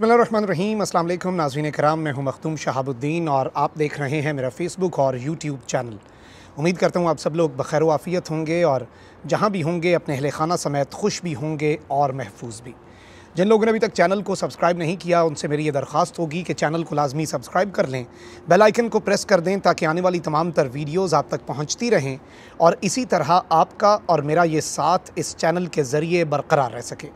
रहीम असल नाजीन कराम मैं हूं मखदूम शहाबुद्दीन और आप देख रहे हैं मेरा फ़ेसबुक और यूट्यूब चैनल उम्मीद करता हूं आप सब लोग बखैर वाफ़ियत होंगे और जहां भी होंगे अपने अहल खाना समेत खुश भी होंगे और महफूज भी जिन लोगों ने अभी तक चैनल को सब्सक्राइब नहीं किया उनसे मेरी ये दरख्वास्त होगी कि चैनल को लाजमी सब्सक्राइब कर लें बेल आइकन को प्रेस कर दें ताकि आने वाली तमाम तर वीडियोस आप तक पहुंचती रहें और इसी तरह आपका और मेरा ये साथ इस चैनल के ज़रिए बरकरार रह सके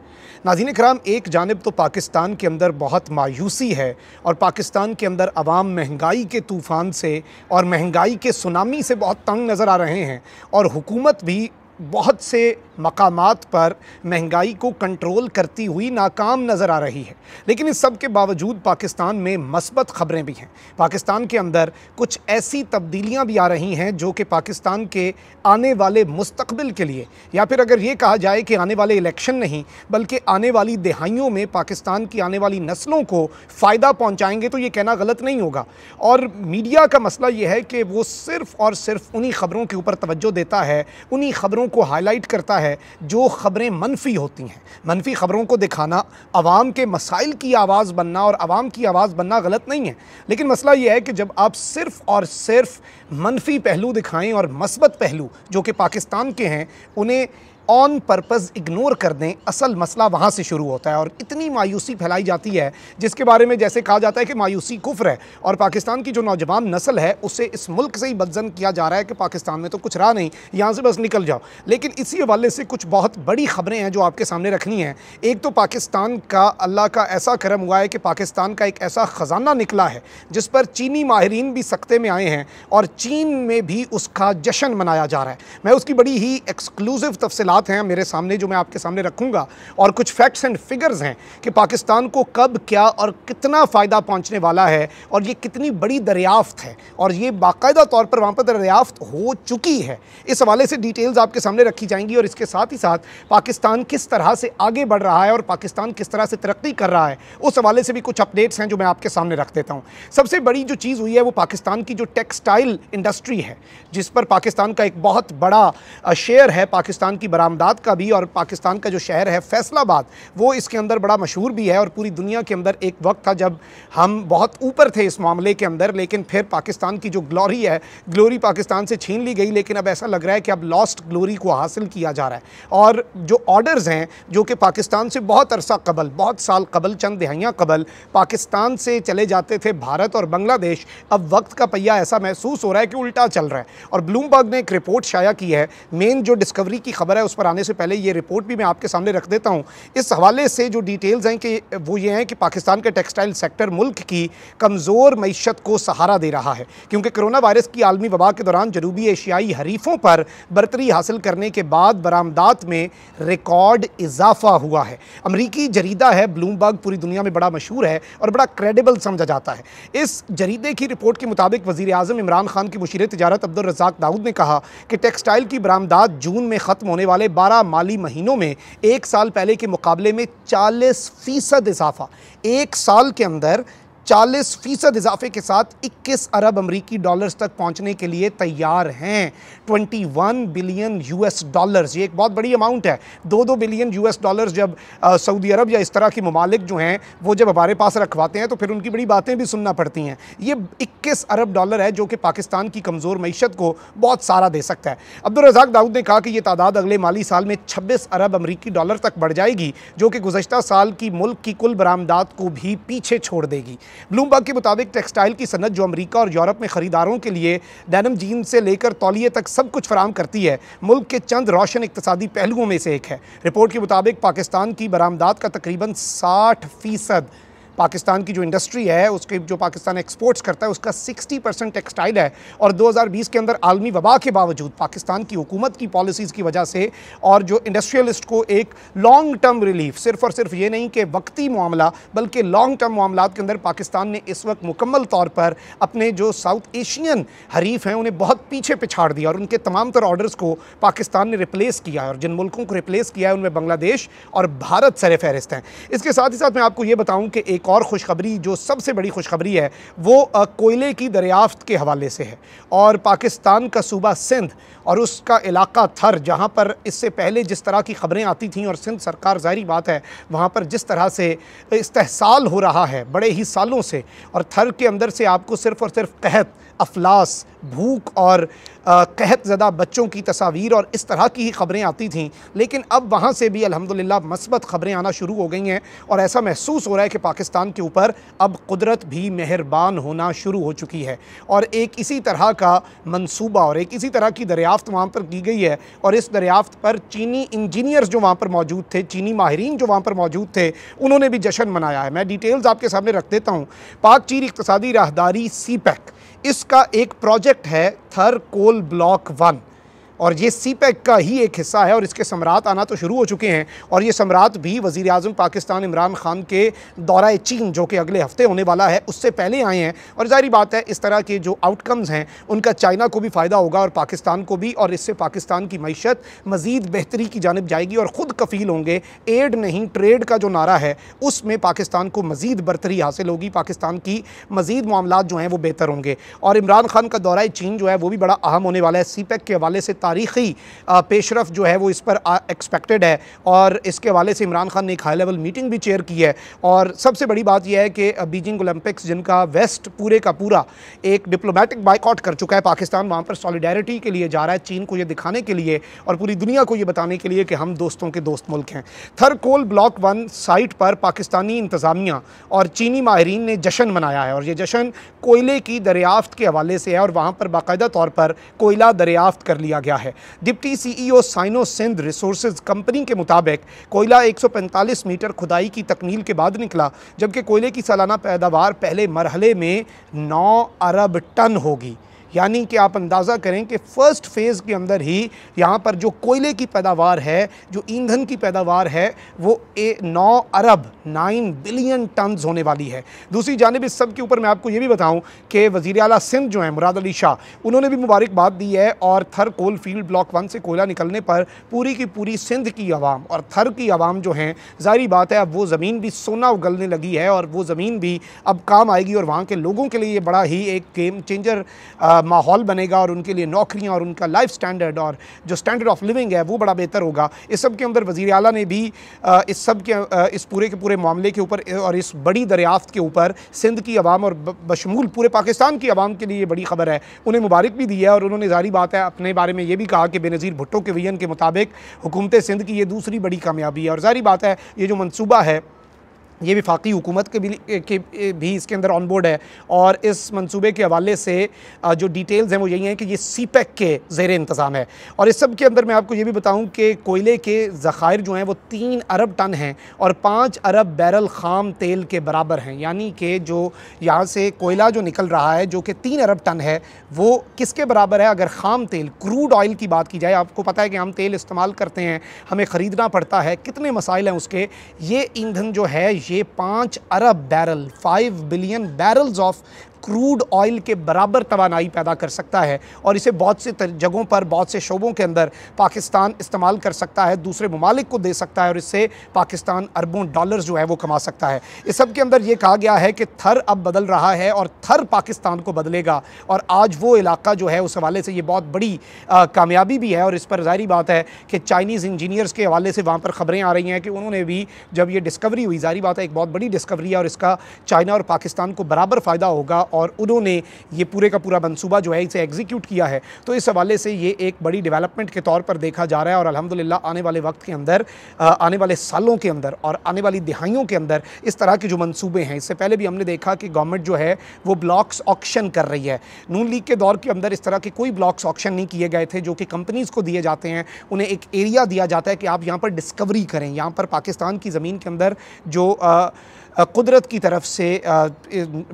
नाजीन कराम एक जानब तो पाकिस्तान के अंदर बहुत मायूसी है और पाकिस्तान के अंदर आवाम महंगाई के तूफ़ान से और महंगाई के सुनामी से बहुत तंग नज़र आ रहे हैं और हुकूमत भी बहुत से मकाम पर महंगाई को कंट्रोल करती हुई नाकाम नज़र आ रही है लेकिन इस सब के बावजूद पाकिस्तान में मस्बत ख़बरें भी हैं पाकिस्तान के अंदर कुछ ऐसी तब्दीलियाँ भी आ रही हैं जो कि पाकिस्तान के आने वाले मुस्तबिल के लिए या फिर अगर ये कहा जाए कि आने वाले इलेक्शन नहीं बल्कि आने वाली दहाइयों में पाकिस्तान की आने वाली नस्लों को फ़ायदा पहुँचाएँगे तो ये कहना गलत नहीं होगा और मीडिया का मसला ये है कि वो सिर्फ़ और सिर्फ उन्हीं ख़बरों के ऊपर तोज्जो देता है उन्हीं ख़बरों को हाईलाइट करता है जो ख़बरें मनफी होती हैं मनफी ख़बरों को दिखाना आवाम के मसाइल की आवाज़ बनना और आवाम की आवाज़ बनना गलत नहीं है लेकिन मसला यह है कि जब आप सिर्फ़ और सिर्फ मनफी पहलू दिखाएं और मस्बत पहलू जो कि पाकिस्तान के हैं उन्हें ऑन पर्पज़ इग्नोर कर दें असल मसला वहाँ से शुरू होता है और इतनी मायूसी फैलाई जाती है जिसके बारे में जैसे कहा जाता है कि मायूसी कुफ्र है और पाकिस्तान की जो नौजवान नस्ल है उसे इस मुल्क से ही बदजन किया जा रहा है कि पाकिस्तान में तो कुछ रहा नहीं यहाँ से बस निकल जाओ लेकिन इसी हवाले से कुछ बहुत बड़ी खबरें हैं जो आपके सामने रखनी हैं एक तो पाकिस्तान का अल्लाह का ऐसा करम हुआ है कि पाकिस्तान का एक ऐसा ख़जाना निकला है जिस पर चीनी माहरीन भी सख्ते में आए हैं और चीन में भी उसका जश्न मनाया जा रहा है मैं उसकी बड़ी ही एक्सक्लूसिव तफसलत आंकड़ात हैं मेरे सामने जो मैं आपके सामने रखूँगा और कुछ फैक्ट्स एंड फिगर्स हैं कि पाकिस्तान को कब क्या और कितना फ़ायदा पहुँचने वाला है और ये कितनी बड़ी दरियाफ्त है और ये बाकायदा तौर पर वहाँ पर दरियाफ्त हो चुकी है इस हवाले से डिटेल्स आपके सामने रखी जाएंगी और इसके साथ ही साथ पाकिस्तान किस तरह से आगे बढ़ रहा है और पाकिस्तान किस तरह से तरक्की कर रहा है उस हवाले से भी कुछ अपडेट्स हैं जो मैं आपके सामने रख देता हूँ सबसे बड़ी जो चीज़ हुई है वो पाकिस्तान की जो टेक्सटाइल इंडस्ट्री है जिस पर पाकिस्तान का एक बहुत बड़ा शेयर है पाकिस्तान की बराबर बरामदात का भी और पाकिस्तान का जो शहर है फैसलाबाद वो इसके अंदर बड़ा मशहूर भी है और पूरी दुनिया के अंदर एक वक्त था जब हम बहुत ऊपर थे इस मामले के अंदर लेकिन फिर पाकिस्तान की जो ग्लोरी है ग्लोरी पाकिस्तान से छीन ली गई लेकिन अब ऐसा लग रहा है कि अब लॉस्ट ग्लोरी को हासिल किया जा रहा है और जो ऑर्डर्स हैं जो कि पाकिस्तान से बहुत अरसा कबल बहुत साल कबल चंद दहाइयाँ कबल पाकिस्तान से चले जाते थे भारत और बांग्लादेश अब वक्त का पहिया ऐसा महसूस हो रहा है कि उल्टा चल रहा है और ब्लूमबर्ग ने एक रिपोर्ट शाया की है मेन जो डिस्कवरी की खबर है उस पर आने से पहले ये रिपोर्ट भी मैं आपके सामने रख देता हूँ इस हवाले से जो डिटेल्स हैं कि वो ये हैं कि पाकिस्तान के टेक्सटाइल सेक्टर मुल्क की कमज़ोर मीशत को सहारा दे रहा है क्योंकि कोरोना वायरस की आलमी वबा के दौरान जनूबी एशियाई हरीफों पर बरतरी हासिल करने के बाद बरामदात में रिकॉर्ड इजाफा हुआ है अमरीकी जरीदा है ब्लूमबर्ग पूरी दुनिया में बड़ा मशहूर है और बड़ा क्रेडिबल समझा जाता है इस जरीदे की रिपोर्ट के मुताबिक वजी अजम इमरान खान की मुशीर तजारत अब्दुलरजाक दाऊद ने कहा कि टेक्सटाइल की बरामदात जून में ख़त्म होने वाली वाले 12 माली महीनों में एक साल पहले के मुकाबले में 40 फ़ीसद इजाफा एक साल के अंदर चालीस फीसद इजाफे के साथ 21 अरब अमरीकी डॉलर्स तक पहुंचने के लिए तैयार हैं 21 बिलियन यूएस डॉलर्स ये एक बहुत बड़ी अमाउंट है दो दो बिलियन यूएस डॉलर्स जब सऊदी अरब या इस तरह के ममालिक जो हैं वो जब हमारे पास रखवाते हैं तो फिर उनकी बड़ी बातें भी सुनना पड़ती हैं ये इक्कीस अरब डॉलर है जो कि पाकिस्तान की कमज़ोर मीशत को बहुत सारा दे सकता है अब्दुलरजाक दाऊद ने कहा कि यह तादाद अगले माली साल में छब्बीस अरब अमरीकी डॉलर तक बढ़ जाएगी जो कि गुजशत साल की मुल्क की कुल बरामदात को भी पीछे छोड़ देगी ब्लूमबर्ग के मुताबिक टेक्सटाइल की सनत जो अमरीका और यूरोप में ख़रीदारों के लिए डैनम जीन से लेकर तौलिए तक सब कुछ फराम करती है मुल्क के चंद रोशन इकतदी पहलुओं में से एक है रिपोर्ट के मुताबिक पाकिस्तान की बरामदात का तकरीबन साठ फ़ीसद पाकिस्तान की जो इंडस्ट्री है उसके जो पाकिस्तान एक्सपोर्ट्स करता है उसका 60 परसेंट टेक्सटाइल है और 2020 के अंदर आलमी वबा के बावजूद पाकिस्तान की हुकूमत की पॉलिसीज़ की वजह से और जो इंडस्ट्रियलिस्ट को एक लॉन्ग टर्म रिलीफ सिर्फ और सिर्फ ये नहीं कि वक्ती मामला बल्कि लॉन्ग टर्म मामला के अंदर पाकिस्तान ने इस वक्त मुकम्मल तौर पर अपने जो साउथ एशियन हरीफ हैं उन्हें बहुत पीछे पिछाड़ दिया और उनके तमाम तर ऑर्डर्स को पाकिस्तान ने रिप्लेस किया है और जिन मुल्कों को रिप्लेस किया है उनमें बांग्लादेश और भारत सर फहरिस्त हैं इसके साथ ही साथ मैं आपको ये बताऊँ कि एक और खुशखबरी जो सबसे बड़ी खुशखबरी है वो कोयले की दरियाफ्त के हवाले से है और पाकिस्तान का सूबा सिंध और उसका इलाका थर जहाँ पर इससे पहले जिस तरह की खबरें आती थी और सिंध सरकार जाहिर बात है वहाँ पर जिस तरह से इस्तेसाल हो रहा है बड़े ही सालों से और थर के अंदर से आपको सिर्फ़ और सिर्फ कहत अफलास भूख और कहत ज़दा बच्चों की तस्वीर और इस तरह की ही ख़बरें आती थीं लेकिन अब वहाँ से भी अलहमदिल्ला मस्बत ख़बरें आना शुरू हो गई हैं और ऐसा महसूस हो रहा है कि पाकिस्तान के ऊपर अब कुदरत भी मेहरबान होना शुरू हो चुकी है और एक इसी तरह का मनसूबा और एक इसी तरह की दरियाफ़त वहाँ पर की गई है और इस दरियाफ़त पर चीनी इंजीनियर्स जो वहाँ पर मौजूद थे चीनी माहरीन जो वहाँ पर मौजूद थे उन्होंने भी जश्न मनाया है मैं डिटेल्स आपके सामने रख देता हूँ पाक चीन इकतदी राहदारी सी पैक इसका एक प्रोजेक्ट है थर कोल ब्लॉक वन और ये सी पैक e का ही एक हिस्सा है और इसके सम्राट आना तो शुरू हो चुके हैं और ये सम्राट भी वज़ी अजम पाकिस्तान इमरान खान के दौरा चीन जो कि अगले हफ्ते होने वाला है उससे पहले आए हैं और ज़ाहरी बात है इस तरह के जो आउटकम्स हैं उनका चाइना को भी फ़ायदा होगा और पाकिस्तान को भी और इससे पाकिस्तान की मीशत मज़ीद बेहतरी की जानब जाएगी और ख़ुद कफ़ील होंगे एड नहीं ट्रेड का जो नारा है उसमें पाकिस्तान को मज़ीद बरतरी हासिल होगी पाकिस्तान की मज़ीद मामला जो हैं वो बेहतर होंगे और इमरान खान का दौरा चीन जो है वो भी बड़ा अहम होने वाला है सी पैक e के हवाले से तारीखी पेशरफ जो है वो इस पर एक्सपेक्टेड है और इसके हवाले से इमरान खान ने एक हाई लेवल मीटिंग भी चेयर की है और सबसे बड़ी बात यह है कि बीजिंग ओलंपिक्स जिनका वेस्ट पूरे का पूरा एक डिप्लोमेटिक बाइकआउट कर चुका है पाकिस्तान वहाँ पर सॉलिडारिटी के लिए जा रहा है चीन को ये दिखाने के लिए और पूरी दुनिया को ये बताने के लिए कि हम दोस्तों के दोस्त मुल्क हैं थरकोल ब्लॉक वन साइट पर पाकिस्तानी इंतज़ामिया और चीनी माहरीन ने जश्न मनाया है और ये जश्न कोयले की दरियाफ्त के हवाले से है और वहाँ पर बाकायदा तौर पर कोयला दरियाफ्त कर लिया गया है deputy CEO e Sino Sindh resources company के मुताबिक कोयला 145 मीटर खुदाई की तकमील के बाद निकला जबकि कोयले की सालाना पैदावार पहले मरहले में 9 अरब टन होगी यानी कि आप अंदाज़ा करें कि फ़र्स्ट फेज़ के अंदर ही यहाँ पर जो कोयले की पैदावार है जो ईंधन की पैदावार है वो ए नौ अरब नाइन बिलियन टन्स होने वाली है दूसरी जानब इस सब के ऊपर मैं आपको ये भी बताऊँ कि वज़ी अला सिंध जो है मुराद अली शाह उन्होंने भी मुबारकबाद दी है और थर कोल फील्ड ब्लॉक वन से कोयला निकलने पर पूरी की पूरी सिंध की आवाम और थर की आवाम जो हैं जारी बात है अब वो ज़मीन भी सोना उगलने लगी है और वो ज़मीन भी अब काम आएगी और वहाँ के लोगों के लिए ये बड़ा ही एक गेम चेंजर आ, माहौल बनेगा और उनके लिए नौकरियाँ और उनका लाइफ स्टैंडर्ड और जो स्टैंडर्ड ऑफ लिविंग है वो बड़ा बेहतर होगा इस सब के अंदर वज़ी अला ने भी इस सब के इस पूरे के पूरे मामले के ऊपर और इस बड़ी दरियाफ्त के ऊपर सिंध की आवाम और बशमूल पूरे पाकिस्तान की आवाम के लिए बड़ी खबर है उन्हें मुबारक भी दी है और उन्होंने जारी बात है अपने बारे में ये भी कहा कि बेनज़ीर भुट्टो के विजन के मुताबिक हुकूमत सिंध की ये दूसरी बड़ी कामयाबी है और जारी बात है ये जो मनसूबा है ये विफाक़ी हुकूमत के भी के भी इसके अंदर ऑन बोर्ड है और इस मंसूबे के हवाले से जो डिटेल्स हैं वो यही हैं कि ये सी पैक e के जेर इंतज़ाम है और इस सब के अंदर मैं आपको ये भी बताऊं कि कोयले के ज़खायर जो हैं वो तीन अरब टन हैं और पाँच अरब बैरल खाम तेल के बराबर हैं यानी कि जो यहाँ से कोयला जो निकल रहा है जो कि तीन अरब टन है वो किसके बराबर है अगर खाम तेल क्रूड ऑयल की बात की जाए आपको पता है कि हम तेल इस्तेमाल करते हैं हमें ख़रीदना पड़ता है कितने मसाइल हैं उसके ये ईंधन जो है ये पाँच अरब barrel five billion barrels of crude oil के बराबर तोानाई पैदा कर सकता है और इसे बहुत से जगहों पर बहुत से शोबों के अंदर पाकिस्तान इस्तेमाल कर सकता है दूसरे ममालिक को दे सकता है और इससे पाकिस्तान अरबों डॉलर जो है वो कमा सकता है इस सब के अंदर ये कहा गया है कि थर अब बदल रहा है और थर पाकिस्तान को बदलेगा और आज वो इलाका जो है उस हवाले से ये बहुत बड़ी कामयाबी भी है और इस पर ज़ाहरी बात है कि चाइनीज़ इंजीनियर्स के हवाले से वहाँ पर ख़बरें आ रही हैं कि उन्होंने भी जब ये डिस्कवरी हुई जारी बात है एक बहुत बड़ी डिस्कवरी है और इसका चाइना और पाकिस्तान को बराबर फ़ायदा होगा और उन्होंने ये पूरे का पूरा मनसूबा जो है इसे एग्जीक्यूट किया है तो इस हवाले से ये एक बड़ी डेवलपमेंट के तौर पर देखा जा रहा है और अलहमदिल्ला आने वाले वक्त के अंदर आने वाले सालों के अंदर और आने वाली दिहाइयों के अंदर इस तरह के जो मनसूबे हैं इससे पहले भी हमने देखा कि गवर्नमेंट जो है वो ब्लॉक्स ऑक्शन कर रही है नून लीग के दौर के अंदर इस तरह के कोई ब्लॉक्स ऑक्शन नहीं किए गए थे जो कि कंपनीज़ को दिए जाते हैं उन्हें एक एरिया दिया जाता है कि आप यहाँ पर डिस्कवरी करें यहाँ पर पाकिस्तान की ज़मीन के अंदर जो आ, कुदरत की तरफ से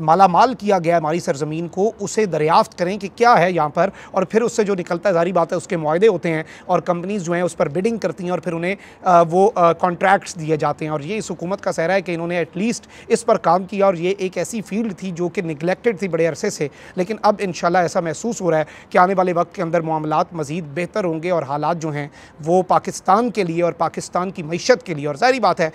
माला माल किया गया हमारी सरजमीन को उसे दरियाफ्त करें कि क्या है यहाँ पर और फिर उससे जो निकलता है जारी बात है उसके माहदे होते हैं और कंपनीज़ जो हैं उस पर बिडिंग करती हैं और फिर उन्हें वो कॉन्ट्रैक्ट्स दिए जाते हैं और ये इस हुकूमत का सहरा है कि इन्होंने एटलीस्ट इस पर काम किया और ये एक ऐसी फील्ड थी जो कि निगलेक्टेड थी बड़े अरसे से लेकिन अब इन ऐसा महसूस हो रहा है कि आने वाले वक्त के अंदर मामला मज़ीद बेहतर होंगे और हालात जो हैं वो पाकिस्तान के लिए और पाकिस्तान की मीशत के लिए और जारी बात है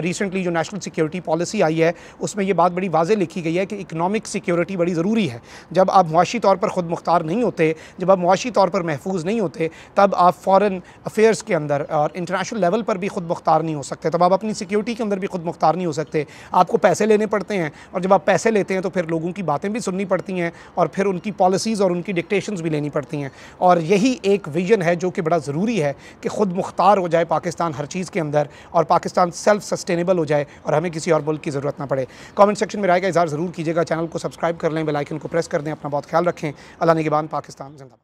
रिसेंटली जो नेशनल सिक्योरिटी पॉलिसी आई है उसमें यह बात बड़ी वाजे लिखी गई है कि इकनॉमिक सिक्योरिटी बड़ी ज़रूरी है जब आप मुआशी तौर पर ख़ुद मुख्तार नहीं होते जब आप मुआशी तौर पर महफूज नहीं होते तब आप फ़ॉरन अफेयर्स के अंदर और इंटरनेशनल लेवल पर भी ख़ुद मुख्तार नहीं हो सकते तब आप अपनी सिक्योरिटी के अंदर भी ख़ुद मुख्तार नहीं हो सकते आपको पैसे लेने पड़ते हैं और जब आप पैसे लेते हैं तो फिर लोगों की बातें भी सुननी पड़ती हैं और फिर उनकी पॉलिसीज़ और उनकी डिक्टेशंस भी लेनी पड़ती हैं और यही एक विजन है जो कि बड़ा ज़रूरी है कि ख़ुद मुख्तार हो जाए पाकिस्तान हर चीज़ के अंदर और पाकिस्तान सेल्फ सस्टेनेबल हो जाए और हमें किसी और मुल्क की ज़रूरत ना पड़े कमेंट सेक्शन में राय का इजहार ज़रूर कीजिएगा चैनल को सब्सक्राइब कर लें बेलाइकन को प्रेस कर दें अपना बहुत ख्याल रखें अल्लाह निगबान पाकिस्तान जिंदाबाद